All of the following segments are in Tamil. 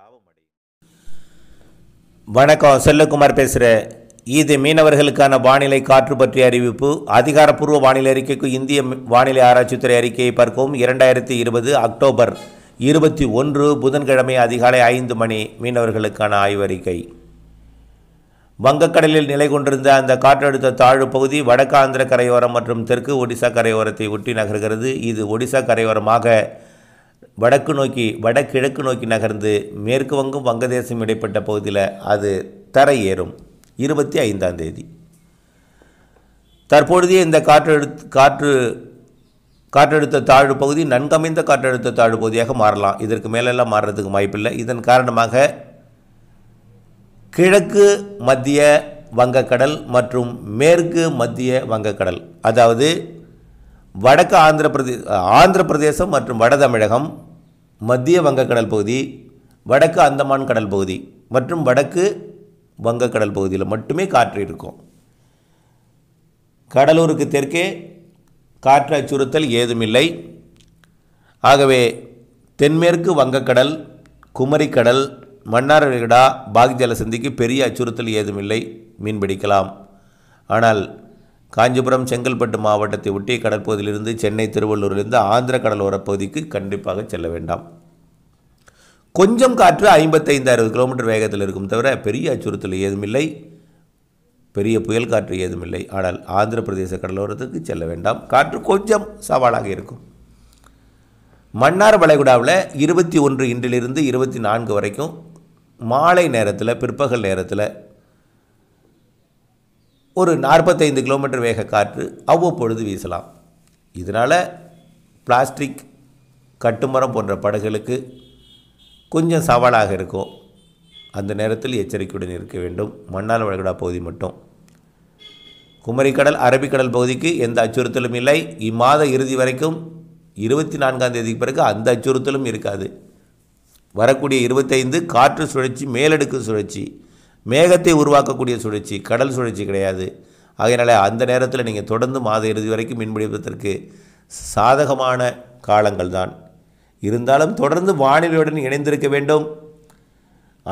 லாபம் அடையும் வணக்கம் செல்லகுமார் பேசுகிறேன் இது மீனவர்களுக்கான வானிலை காற்று பற்றிய அறிவிப்பு அதிகாரப்பூர்வ வானிலை அறிக்கைக்கு இந்திய வானிலை ஆராய்ச்சித்துறை அறிக்கையை பார்க்கவும் இரண்டாயிரத்தி இருபது அக்டோபர் இருபத்தி ஒன்று புதன்கிழமை அதிகாலை ஐந்து மணி மீனவர்களுக்கான ஆய்வறிக்கை வங்கக்கடலில் நிலை கொண்டிருந்த அந்த காற்றழுத்த தாழ்வு பகுதி வடக்கு ஆந்திர கரையோரம் மற்றும் தெற்கு ஒடிசா கரையோரத்தை ஒட்டி நகர்கிறது இது ஒடிசா கரையோரமாக வடக்கு நோக்கி வடகிழக்கு நோக்கி நகர்ந்து மேற்கு வங்கும் வங்கதேசம் இடைப்பட்ட பகுதியில் அது தரை ஏறும் இருபத்தி ஐந்தாம் தேதி தற்பொழுதைய இந்த காற்றழுத் காற்று காற்றழுத்த தாழ்வு பகுதி நன்கமைந்த காற்றழுத்த தாழ்வு பகுதியாக மாறலாம் இதற்கு மேலெல்லாம் மாறுறதுக்கு வாய்ப்பில்லை இதன் காரணமாக கிழக்கு மத்திய வங்கக்கடல் மற்றும் மேற்கு மத்திய வங்கக்கடல் அதாவது வடக்கு ஆந்திர பிரதே ஆந்திர பிரதேசம் மற்றும் வட தமிழகம் மத்திய வங்கக்கடல் பகுதி வடக்கு அந்தமான் கடல் பகுதி மற்றும் வடக்கு வங்கக்கடல் பகுதியில் மட்டுமே காற்று இருக்கும் கடலூருக்கு தெற்கே காற்று அச்சுறுத்தல் ஏதுமில்லை ஆகவே தென்மேற்கு வங்கக்கடல் குமரிக்கடல் மன்னார் விகடா பாக்ஜல சந்திக்கு பெரிய அச்சுறுத்தல் ஏதுமில்லை மீன்பிடிக்கலாம் ஆனால் காஞ்சிபுரம் செங்கல்பட்டு மாவட்டத்தை ஒட்டிய கடற்பகுதியிலிருந்து சென்னை திருவள்ளூரிலிருந்து ஆந்திர கடலோர பகுதிக்கு கண்டிப்பாக செல்ல வேண்டாம் கொஞ்சம் காற்று ஐம்பத்தைந்து அறுபது கிலோமீட்டர் வேகத்தில் இருக்கும் தவிர பெரிய அச்சுறுத்தல் ஏதுமில்லை பெரிய புயல் காற்று ஏதுமில்லை ஆனால் ஆந்திர பிரதேச கடலோரத்துக்கு செல்ல வேண்டாம் காற்று கொஞ்சம் சவாலாக இருக்கும் மன்னார் வளைகுடாவில் இருபத்தி ஒன்று இன்றிலிருந்து இருபத்தி நான்கு வரைக்கும் மாலை நேரத்தில் பிற்பகல் நேரத்தில் ஒரு நாற்பத்தைந்து கிலோமீட்டர் வேக காற்று அவ்வப்பொழுது வீசலாம் இதனால் பிளாஸ்டிக் கட்டுமரம் போன்ற படகுகளுக்கு கொஞ்சம் சவாலாக இருக்கும் அந்த நேரத்தில் எச்சரிக்கையுடன் இருக்க வேண்டும் மண்ணால் வளைகுடா பகுதி மட்டும் குமரிக்கடல் அரபிக்கடல் பகுதிக்கு எந்த அச்சுறுத்தலும் இல்லை இம்மாத இறுதி வரைக்கும் இருபத்தி நான்காம் தேதிக்கு பிறகு அந்த அச்சுறுத்தலும் இருக்காது வரக்கூடிய இருபத்தைந்து காற்று சுழற்சி மேலடுக்கு சுழற்சி மேகத்தை உருவாக்கக்கூடிய சுழற்சி கடல் சுழற்சி கிடையாது அதனால் அந்த நேரத்தில் நீங்கள் தொடர்ந்து மாத இறுதி வரைக்கும் மீன்பிடிப்பதற்கு சாதகமான காலங்கள் தான் இருந்தாலும் தொடர்ந்து வானிலையுடன் இணைந்திருக்க வேண்டும்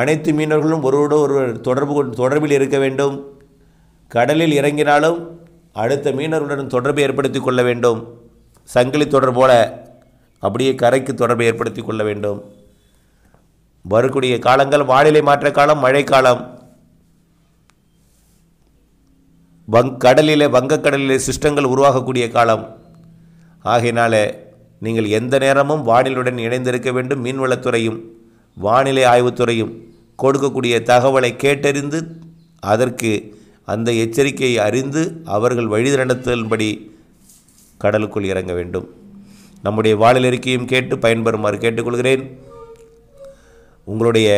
அனைத்து மீனவர்களும் ஒருவரோடு ஒருவர் தொடர்பு தொடர்பில் இருக்க வேண்டும் கடலில் இறங்கினாலும் அடுத்த மீனவர்களுடன் தொடர்பு ஏற்படுத்தி கொள்ள வேண்டும் சங்கிலி தொடர் போல அப்படியே கரைக்கு தொடர்பை ஏற்படுத்தி கொள்ள வேண்டும் வரக்கூடிய காலங்கள் வானிலை மாற்ற காலம் மழைக்காலம் வங் கடலில் வங்கக்கடலில் சிஸ்டங்கள் உருவாகக்கூடிய காலம் ஆகையினால் நீங்கள் எந்த நேரமும் வானிலுடன் இணைந்திருக்க வேண்டும் மீன்வளத்துறையும் வானிலை ஆய்வுத்துறையும் கொடுக்கக்கூடிய தகவலை கேட்டறிந்து அதற்கு அந்த எச்சரிக்கையை அறிந்து அவர்கள் வழிநடத்தலின்படி கடலுக்குள் இறங்க வேண்டும் நம்முடைய வானிலை கேட்டு பயன்பெறுமாறு கேட்டுக்கொள்கிறேன் உங்களுடைய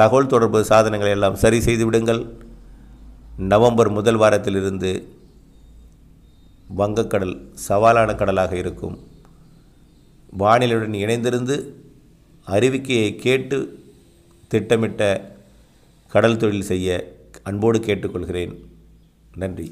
தகவல் தொடர்பு சாதனங்களை எல்லாம் சரி செய்து விடுங்கள் நவம்பர் முதல் வாரத்திலிருந்து வங்கக்கடல் சவாலான கடலாக இருக்கும் வானிலையுடன் இணைந்திருந்து அறிவிக்கையை கேட்டு திட்டமிட்ட கடல் தொழில் செய்ய அன்போடு கேட்டுக்கொள்கிறேன் நன்றி